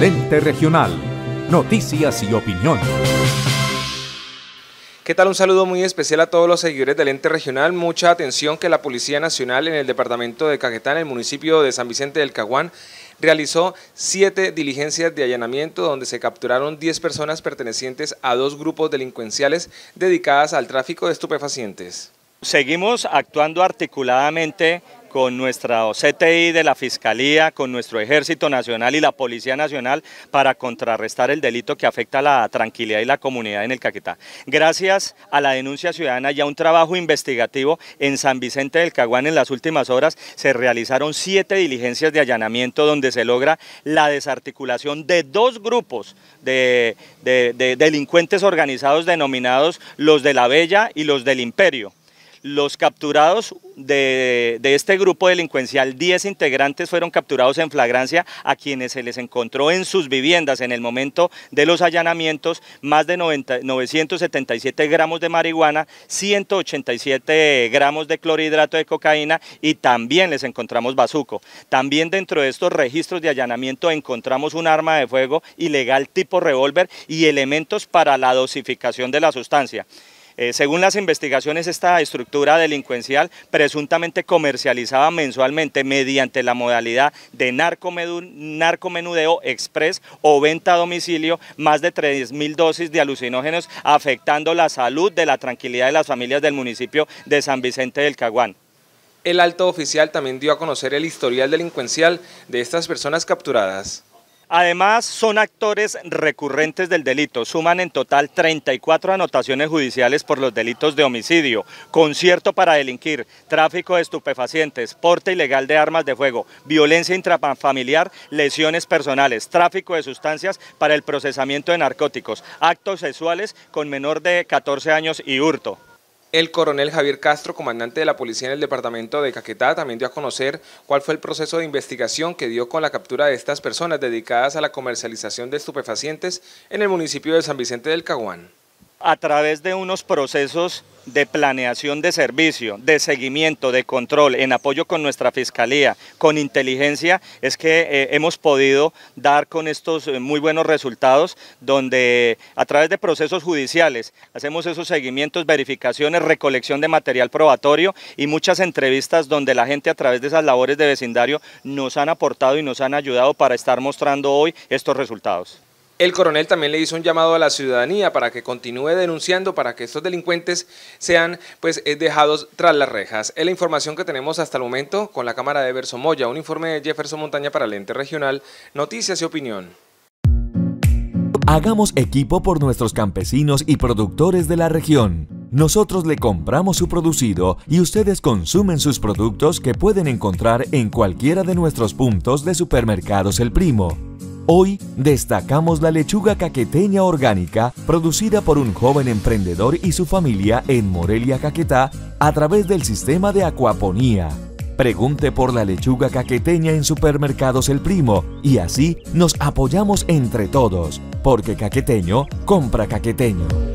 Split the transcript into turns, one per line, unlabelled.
Lente Regional. Noticias y opinión.
¿Qué tal? Un saludo muy especial a todos los seguidores del Lente regional. Mucha atención que la Policía Nacional en el departamento de Caquetá, en el municipio de San Vicente del Caguán, realizó siete diligencias de allanamiento donde se capturaron 10 personas pertenecientes a dos grupos delincuenciales dedicadas al tráfico de estupefacientes. Seguimos actuando articuladamente con nuestra CTI de la Fiscalía,
con nuestro Ejército Nacional y la Policía Nacional para contrarrestar el delito que afecta a la tranquilidad y la comunidad en el Caquetá. Gracias a la denuncia ciudadana y a un trabajo investigativo en San Vicente del Caguán en las últimas horas se realizaron siete diligencias de allanamiento donde se logra la desarticulación de dos grupos de, de delincuentes organizados denominados los de la Bella y los del Imperio. Los capturados de, este grupo delincuencial, 10 integrantes fueron capturados en flagrancia a quienes se les encontró en sus viviendas en el momento de los allanamientos más de 90, 977 gramos de marihuana, 187 gramos de clorhidrato de cocaína y también les encontramos bazuco. También dentro de estos registros de allanamiento encontramos un arma de fuego ilegal tipo revólver y elementos para la dosificación de la sustancia. Eh, según las investigaciones, esta estructura delincuencial presuntamente comercializaba mensualmente mediante la modalidad de narcomenudeo express o venta a domicilio más de mil dosis de alucinógenos afectando la salud de la tranquilidad de las familias del municipio de San
Vicente del Caguán. El alto oficial también dio a conocer el historial delincuencial de estas personas capturadas. Además, son actores recurrentes del delito.
Suman en total 34 anotaciones judiciales por los delitos de homicidio, concierto para delinquir, tráfico de estupefacientes, porte ilegal de armas de fuego, violencia intrafamiliar, lesiones personales, tráfico de sustancias para el procesamiento de narcóticos,
actos sexuales con menor de 14 años y hurto. El coronel Javier Castro, comandante de la policía en el departamento de Caquetá, también dio a conocer cuál fue el proceso de investigación que dio con la captura de estas personas dedicadas a la comercialización de estupefacientes en el municipio de San Vicente del Caguán a través de unos procesos de planeación de
servicio, de seguimiento, de control, en apoyo con nuestra Fiscalía, con inteligencia, es que eh, hemos podido dar con estos eh, muy buenos resultados, donde a través de procesos judiciales hacemos esos seguimientos, verificaciones, recolección de material probatorio y muchas entrevistas donde la gente a través de esas labores de vecindario nos han aportado y
nos han ayudado para estar mostrando hoy estos resultados. El coronel también le hizo un llamado a la ciudadanía para que continúe denunciando para que estos delincuentes sean pues eh, dejados tras las rejas. Es la información que tenemos hasta el momento con la Cámara de Moya, un informe de Jefferson Montaña para el ente regional, noticias y opinión.
Hagamos equipo por nuestros campesinos y productores de la región. Nosotros le compramos su producido y ustedes consumen sus productos que pueden encontrar en cualquiera de nuestros puntos de supermercados El Primo. Hoy destacamos la lechuga caqueteña orgánica producida por un joven emprendedor y su familia en Morelia, Caquetá, a través del sistema de acuaponía. Pregunte por la lechuga caqueteña en supermercados El Primo y así nos apoyamos entre todos, porque caqueteño compra caqueteño.